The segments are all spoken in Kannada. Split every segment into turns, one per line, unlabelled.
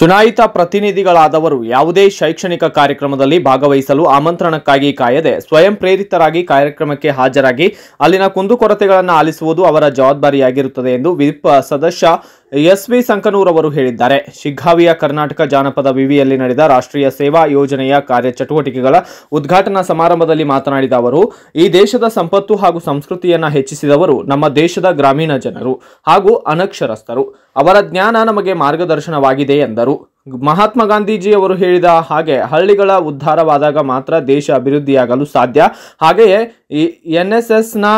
ಚುನಾಯಿತ ಪ್ರತಿನಿಧಿಗಳಾದವರು ಯಾವುದೇ ಶೈಕ್ಷಣಿಕ ಕಾರ್ಯಕ್ರಮದಲ್ಲಿ ಭಾಗವಹಿಸಲು ಆಮಂತ್ರಣಕ್ಕಾಗಿ ಕಾಯದೆ ಸ್ವಯಂ ಪ್ರೇರಿತರಾಗಿ ಕಾರ್ಯಕ್ರಮಕ್ಕೆ ಹಾಜರಾಗಿ ಅಲ್ಲಿನ ಕುಂದುಕೊರತೆಗಳನ್ನು ಆಲಿಸುವುದು ಅವರ ಜವಾಬ್ದಾರಿಯಾಗಿರುತ್ತದೆ ಎಂದು ವಿಪ್ ಸದಸ್ಯ ಎಸ್ ವಿ ಸಂಕನೂರ್ ಅವರು ಹೇಳಿದ್ದಾರೆ ಶಿಗ್ಗಾವಿಯ ಕರ್ನಾಟಕ ಜಾನಪದ ವಿವಿಯಲ್ಲಿ ನಡೆದ ರಾಷ್ಟ್ರೀಯ ಸೇವಾ ಯೋಜನೆಯ ಕಾರ್ಯಚಟುವಟಿಕೆಗಳ ಉದ್ಘಾಟನಾ ಸಮಾರಂಭದಲ್ಲಿ ಮಾತನಾಡಿದ ಅವರು ಈ ದೇಶದ ಸಂಪತ್ತು ಹಾಗೂ ಸಂಸ್ಕೃತಿಯನ್ನು ಹೆಚ್ಚಿಸಿದವರು ನಮ್ಮ ದೇಶದ ಗ್ರಾಮೀಣ ಜನರು ಹಾಗೂ ಅನಕ್ಷರಸ್ಥರು ಅವರ ಜ್ಞಾನ ನಮಗೆ ಮಾರ್ಗದರ್ಶನವಾಗಿದೆ ಎಂದರು ಮಹಾತ್ಮ ಗಾಂಧೀಜಿ ಅವರು ಹೇಳಿದ ಹಾಗೆ ಹಳ್ಳಿಗಳ ಉದ್ಧಾರವಾದಾಗ ಮಾತ್ರ ದೇಶ ಅಭಿವೃದ್ಧಿಯಾಗಲು ಸಾಧ್ಯ ಹಾಗೆಯೇ ಈ ಎನ್ ಎಸ್ ಎಸ್ನ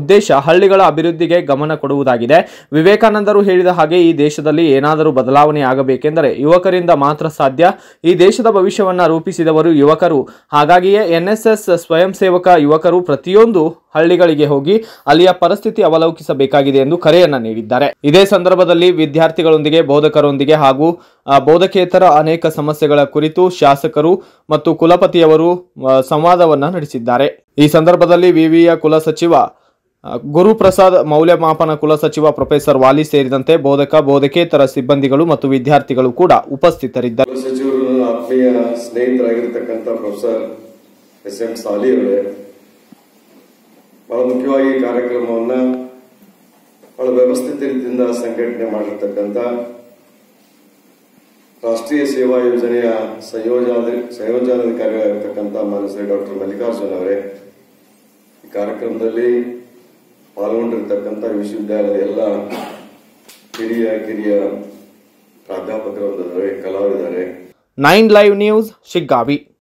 ಉದ್ದೇಶ ಹಳ್ಳಿಗಳ ಅಭಿವೃದ್ಧಿಗೆ ಗಮನ ಕೊಡುವುದಾಗಿದೆ ವಿವೇಕಾನಂದರು ಹೇಳಿದ ಹಾಗೆ ಈ ದೇಶದಲ್ಲಿ ಏನಾದರೂ ಬದಲಾವಣೆ ಆಗಬೇಕೆಂದರೆ ಯುವಕರಿಂದ ಮಾತ್ರ ಸಾಧ್ಯ ಈ ದೇಶದ ಭವಿಷ್ಯವನ್ನು ರೂಪಿಸಿದವರು ಯುವಕರು ಹಾಗಾಗಿಯೇ ಎನ್ ಎಸ್ ಎಸ್ ಸ್ವಯಂ ಸೇವಕ ಯುವಕರು ಪ್ರತಿಯೊಂದು ಹಳ್ಳಿಗಳಿಗೆ ಹೋಗಿ ಅಲ್ಲಿಯ ಪರಿಸ್ಥಿತಿ ಅವಲೋಕಿಸಬೇಕಾಗಿದೆ ಎಂದು ಕರೆಯನ್ನ ನೀಡಿದ್ದಾರೆ ಇದೇ ಸಂದರ್ಭದಲ್ಲಿ ವಿದ್ಯಾರ್ಥಿಗಳೊಂದಿಗೆ ಬೋಧಕರೊಂದಿಗೆ ಹಾಗೂ ಬೋಧಕೇತರ ಅನೇಕ ಸಮಸ್ಯೆಗಳ ಕುರಿತು ಶಾಸಕರು ಮತ್ತು ಕುಲಪತಿಯವರು ಸಂವಾದವನ್ನ ನಡೆಸಿದ್ದಾರೆ ಈ ಸಂದರ್ಭದಲ್ಲಿ ವಿವಿಯ ಸಚಿವ ಗುರುಪ್ರಸಾದ್ ಮೌಲ್ಯಮಾಪನ ಸಚಿವ ಪ್ರೊಫೆಸರ್ ವಾಲಿ ಸೇರಿದಂತೆ ಬೋಧಕ ಬೋಧಕೇತರ ಸಿಬ್ಬಂದಿಗಳು ಮತ್ತು ವಿದ್ಯಾರ್ಥಿಗಳು ಕೂಡ ಉಪಸ್ಥಿತರಿದ್ದಾರೆ
ಸ್ನೇಹಿತರಾಗಿರ್ತಕ್ಕಂಥ ಪ್ರೊಫೆಸರ್ ಎಸ್ ಎಂ ಸಾಲಿ ಅವರೇ ಕಾರ್ಯಕ್ರಮವನ್ನ ಬಹಳ ವ್ಯವಸ್ಥಿತ ರೀತಿಯಿಂದ ಸಂಘಟನೆ ಮಾಡಿರ್ತಕ್ಕಂಥ ರಾಷ್ಟ್ರೀಯ ಸೇವಾ ಯೋಜನೆಯ ಸಂಯೋಜನ ಸಂಯೋಜನಾಧಿಕಾರಿಯಾಗಿರ್ತಕ್ಕಂಥ ಡಾಕ್ಟರ್ ಮಲ್ಲಿಕಾರ್ಜುನ್ ಅವರೇ ಈ ಕಾರ್ಯಕ್ರಮದಲ್ಲಿ ಪಾಲ್ಗೊಂಡಿರ್ತಕ್ಕಂಥ ವಿಶ್ವವಿದ್ಯಾಲಯದ ಎಲ್ಲ ಹಿರಿಯ ಕಿರಿಯ ಪ್ರಾಧ್ಯಾಪಕರು ಕಲಾವಿದರೆ
ನೈನ್ ಲೈವ್ ನ್ಯೂಸ್ ಶಿಗ್ಗಾವಿ